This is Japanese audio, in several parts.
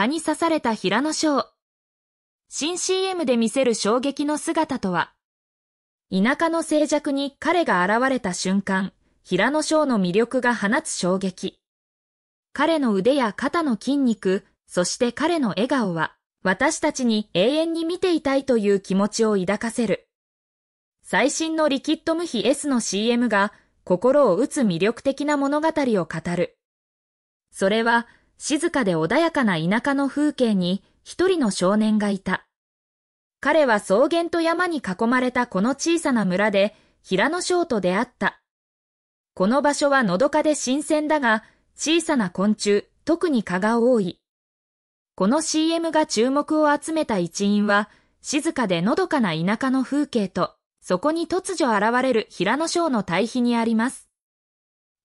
蚊に刺された平野翔。新 CM で見せる衝撃の姿とは田舎の静寂に彼が現れた瞬間、平野翔の魅力が放つ衝撃。彼の腕や肩の筋肉、そして彼の笑顔は、私たちに永遠に見ていたいという気持ちを抱かせる。最新のリキッド無比 S の CM が、心を打つ魅力的な物語を語る。それは、静かで穏やかな田舎の風景に一人の少年がいた。彼は草原と山に囲まれたこの小さな村で平野翔と出会った。この場所はのどかで新鮮だが、小さな昆虫、特に蚊が多い。この CM が注目を集めた一因は、静かでのどかな田舎の風景と、そこに突如現れる平野翔の対比にあります。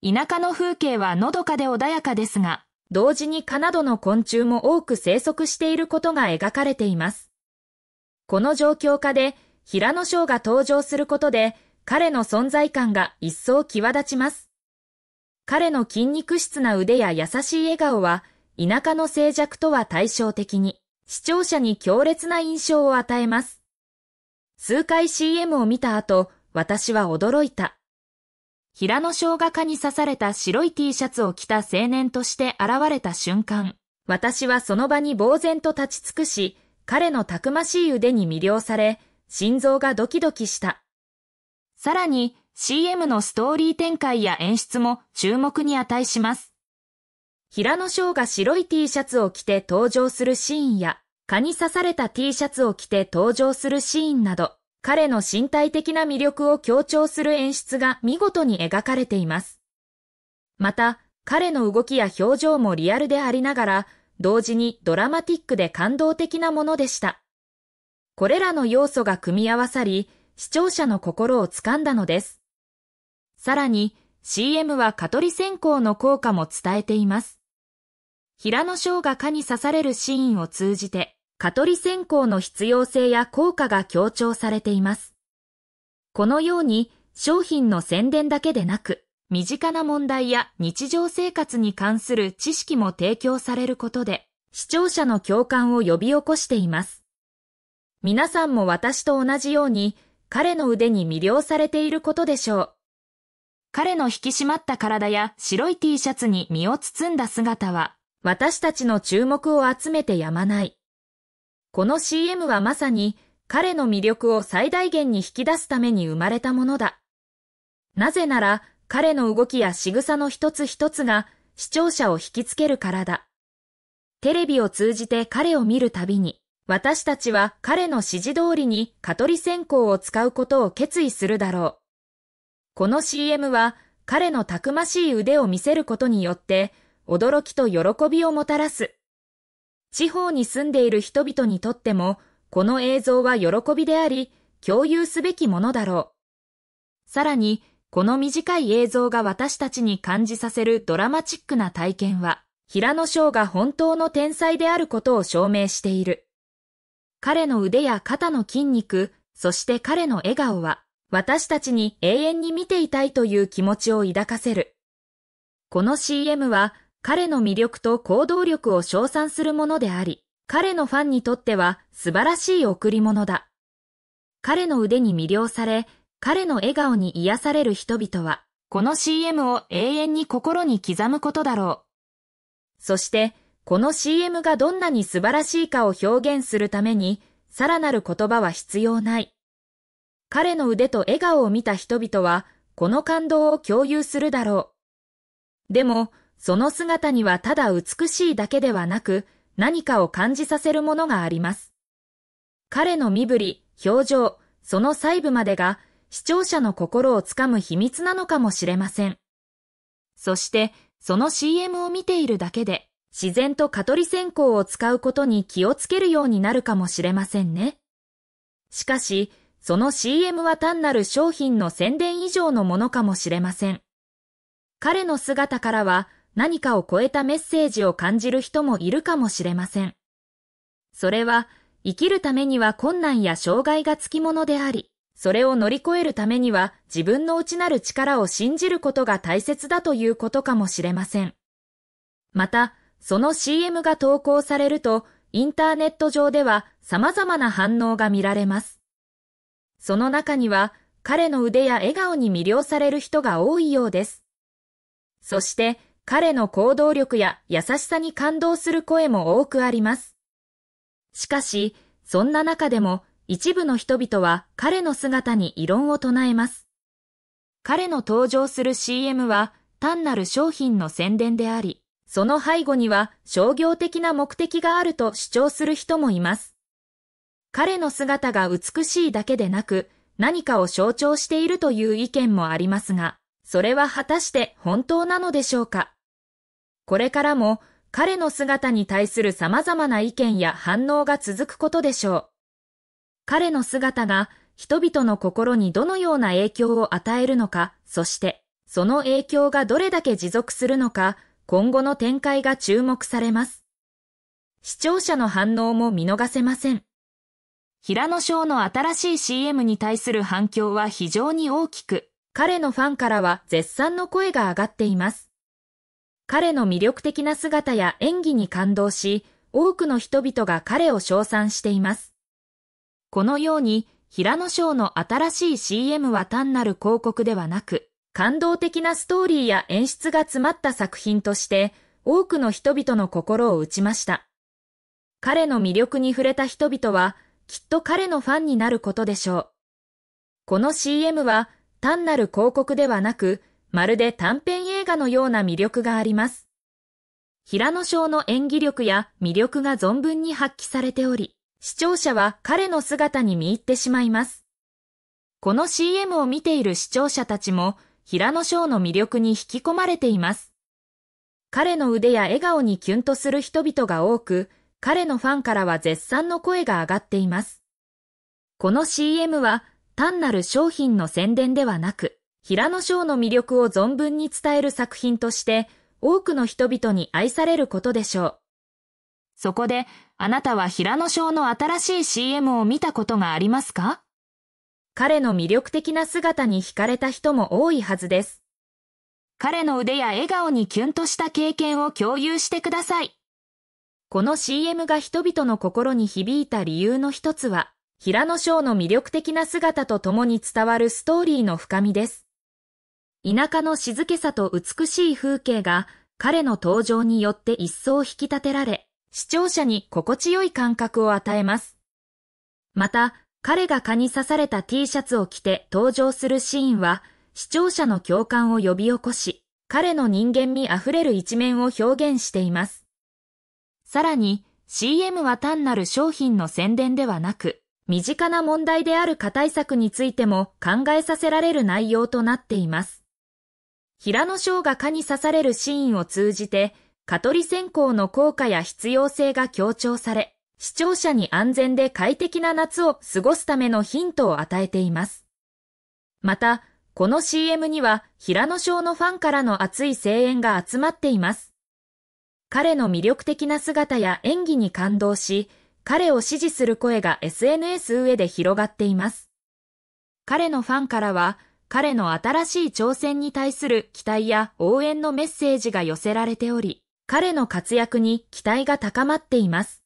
田舎の風景はのどかで穏やかですが、同時に蚊などの昆虫も多く生息していることが描かれています。この状況下で平野章が登場することで彼の存在感が一層際立ちます。彼の筋肉質な腕や優しい笑顔は田舎の静寂とは対照的に視聴者に強烈な印象を与えます。数回 CM を見た後、私は驚いた。平野小が蚊に刺された白い T シャツを着た青年として現れた瞬間、私はその場に呆然と立ち尽くし、彼のたくましい腕に魅了され、心臓がドキドキした。さらに CM のストーリー展開や演出も注目に値します。平野翔が白い T シャツを着て登場するシーンや、蚊に刺された T シャツを着て登場するシーンなど、彼の身体的な魅力を強調する演出が見事に描かれています。また、彼の動きや表情もリアルでありながら、同時にドラマティックで感動的なものでした。これらの要素が組み合わさり、視聴者の心をつかんだのです。さらに、CM は蚊取り線香の効果も伝えています。平野翔が蚊に刺されるシーンを通じて、蚊取り線香の必要性や効果が強調されています。このように商品の宣伝だけでなく、身近な問題や日常生活に関する知識も提供されることで、視聴者の共感を呼び起こしています。皆さんも私と同じように、彼の腕に魅了されていることでしょう。彼の引き締まった体や白い T シャツに身を包んだ姿は、私たちの注目を集めてやまない。この CM はまさに彼の魅力を最大限に引き出すために生まれたものだ。なぜなら彼の動きや仕草の一つ一つが視聴者を引きつけるからだ。テレビを通じて彼を見るたびに、私たちは彼の指示通りに蚊取り線香を使うことを決意するだろう。この CM は彼のたくましい腕を見せることによって、驚きと喜びをもたらす。地方に住んでいる人々にとっても、この映像は喜びであり、共有すべきものだろう。さらに、この短い映像が私たちに感じさせるドラマチックな体験は、平野翔が本当の天才であることを証明している。彼の腕や肩の筋肉、そして彼の笑顔は、私たちに永遠に見ていたいという気持ちを抱かせる。この CM は、彼の魅力と行動力を称賛するものであり、彼のファンにとっては素晴らしい贈り物だ。彼の腕に魅了され、彼の笑顔に癒される人々は、この CM を永遠に心に刻むことだろう。そして、この CM がどんなに素晴らしいかを表現するために、さらなる言葉は必要ない。彼の腕と笑顔を見た人々は、この感動を共有するだろう。でも、その姿にはただ美しいだけではなく、何かを感じさせるものがあります。彼の身振り、表情、その細部までが、視聴者の心をつかむ秘密なのかもしれません。そして、その CM を見ているだけで、自然と蚊取り線香を使うことに気をつけるようになるかもしれませんね。しかし、その CM は単なる商品の宣伝以上のものかもしれません。彼の姿からは、何かを超えたメッセージを感じる人もいるかもしれません。それは、生きるためには困難や障害がつきものであり、それを乗り越えるためには自分の内なる力を信じることが大切だということかもしれません。また、その CM が投稿されると、インターネット上では様々な反応が見られます。その中には、彼の腕や笑顔に魅了される人が多いようです。そして、彼の行動力や優しさに感動する声も多くあります。しかし、そんな中でも一部の人々は彼の姿に異論を唱えます。彼の登場する CM は単なる商品の宣伝であり、その背後には商業的な目的があると主張する人もいます。彼の姿が美しいだけでなく、何かを象徴しているという意見もありますが、それは果たして本当なのでしょうかこれからも彼の姿に対する様々な意見や反応が続くことでしょう。彼の姿が人々の心にどのような影響を与えるのか、そしてその影響がどれだけ持続するのか、今後の展開が注目されます。視聴者の反応も見逃せません。平野翔の新しい CM に対する反響は非常に大きく、彼のファンからは絶賛の声が上がっています。彼の魅力的な姿や演技に感動し、多くの人々が彼を称賛しています。このように、平野賞の新しい CM は単なる広告ではなく、感動的なストーリーや演出が詰まった作品として、多くの人々の心を打ちました。彼の魅力に触れた人々は、きっと彼のファンになることでしょう。この CM は単なる広告ではなく、まるで短編映画のような魅力があります。平野翔の演技力や魅力が存分に発揮されており、視聴者は彼の姿に見入ってしまいます。この CM を見ている視聴者たちも、平野翔の魅力に引き込まれています。彼の腕や笑顔にキュンとする人々が多く、彼のファンからは絶賛の声が上がっています。この CM は単なる商品の宣伝ではなく、平野翔の魅力を存分に伝える作品として、多くの人々に愛されることでしょう。そこで、あなたは平野翔の新しい CM を見たことがありますか彼の魅力的な姿に惹かれた人も多いはずです。彼の腕や笑顔にキュンとした経験を共有してください。この CM が人々の心に響いた理由の一つは、平野翔の魅力的な姿と共に伝わるストーリーの深みです。田舎の静けさと美しい風景が彼の登場によって一層引き立てられ、視聴者に心地よい感覚を与えます。また、彼が蚊に刺された T シャツを着て登場するシーンは、視聴者の共感を呼び起こし、彼の人間味あふれる一面を表現しています。さらに、CM は単なる商品の宣伝ではなく、身近な問題である課対策についても考えさせられる内容となっています。平野翔が蚊に刺されるシーンを通じて、蚊取り線香の効果や必要性が強調され、視聴者に安全で快適な夏を過ごすためのヒントを与えています。また、この CM には平野翔のファンからの熱い声援が集まっています。彼の魅力的な姿や演技に感動し、彼を支持する声が SNS 上で広がっています。彼のファンからは、彼の新しい挑戦に対する期待や応援のメッセージが寄せられており、彼の活躍に期待が高まっています。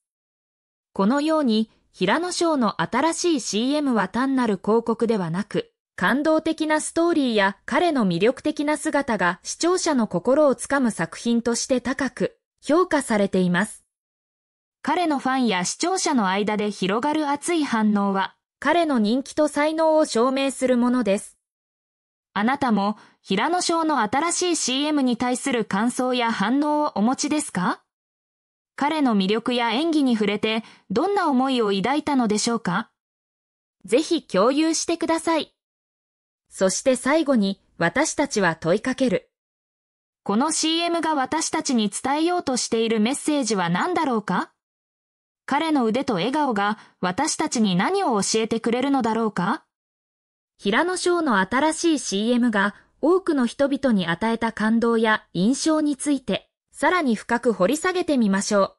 このように、平野賞の新しい CM は単なる広告ではなく、感動的なストーリーや彼の魅力的な姿が視聴者の心をつかむ作品として高く評価されています。彼のファンや視聴者の間で広がる熱い反応は、彼の人気と才能を証明するものです。あなたも平野翔の新しい CM に対する感想や反応をお持ちですか彼の魅力や演技に触れてどんな思いを抱いたのでしょうかぜひ共有してください。そして最後に私たちは問いかける。この CM が私たちに伝えようとしているメッセージは何だろうか彼の腕と笑顔が私たちに何を教えてくれるのだろうか平野翔の新しい CM が多くの人々に与えた感動や印象について、さらに深く掘り下げてみましょう。